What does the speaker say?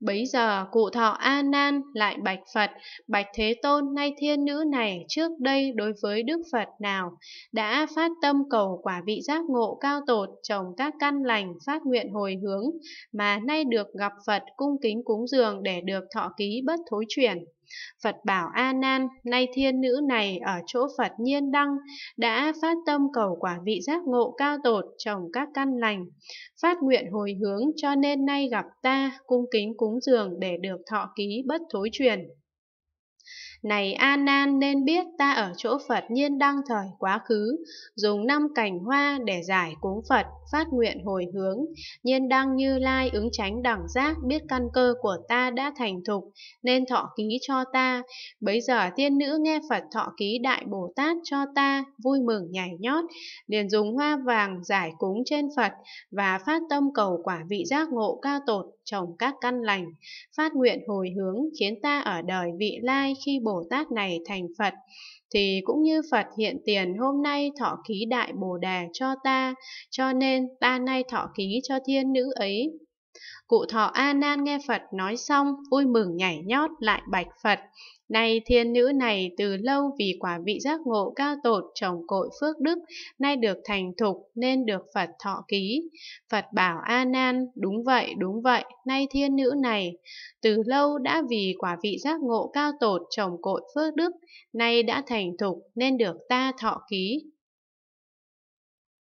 Bấy giờ cụ thọ A Nan lại bạch Phật, bạch Thế Tôn nay thiên nữ này trước đây đối với Đức Phật nào đã phát tâm cầu quả vị giác ngộ cao tột, trồng các căn lành, phát nguyện hồi hướng mà nay được gặp Phật cung kính cúng dường để được thọ ký bất thối chuyển. Phật bảo A Nan, nay thiên nữ này ở chỗ Phật Nhiên Đăng đã phát tâm cầu quả vị giác ngộ cao tột trồng các căn lành, phát nguyện hồi hướng cho nên nay gặp ta cung kính cúng dường để được thọ ký bất thối truyền. Này A Nan nên biết ta ở chỗ Phật nhiên đăng thời quá khứ, dùng năm cành hoa để giải cúng Phật, phát nguyện hồi hướng, nhiên đăng Như Lai ứng tránh đẳng giác biết căn cơ của ta đã thành thục, nên thọ ký cho ta. Bấy giờ tiên nữ nghe Phật thọ ký đại Bồ Tát cho ta, vui mừng nhảy nhót, liền dùng hoa vàng giải cúng trên Phật và phát tâm cầu quả vị giác ngộ cao tột, trồng các căn lành, phát nguyện hồi hướng khiến ta ở đời vị lai khi Bồ Tát này thành Phật, thì cũng như Phật hiện tiền hôm nay thọ ký đại Bồ Đề cho ta, cho nên ta nay thọ ký cho thiên nữ ấy. Cụ thọ A Nan nghe Phật nói xong, vui mừng nhảy nhót lại bạch Phật. Nay thiên nữ này từ lâu vì quả vị giác ngộ cao tột trồng cội phước đức, nay được thành thục nên được Phật thọ ký. Phật bảo A Nan, đúng vậy, đúng vậy, nay thiên nữ này từ lâu đã vì quả vị giác ngộ cao tột trồng cội phước đức, nay đã thành thục nên được ta thọ ký.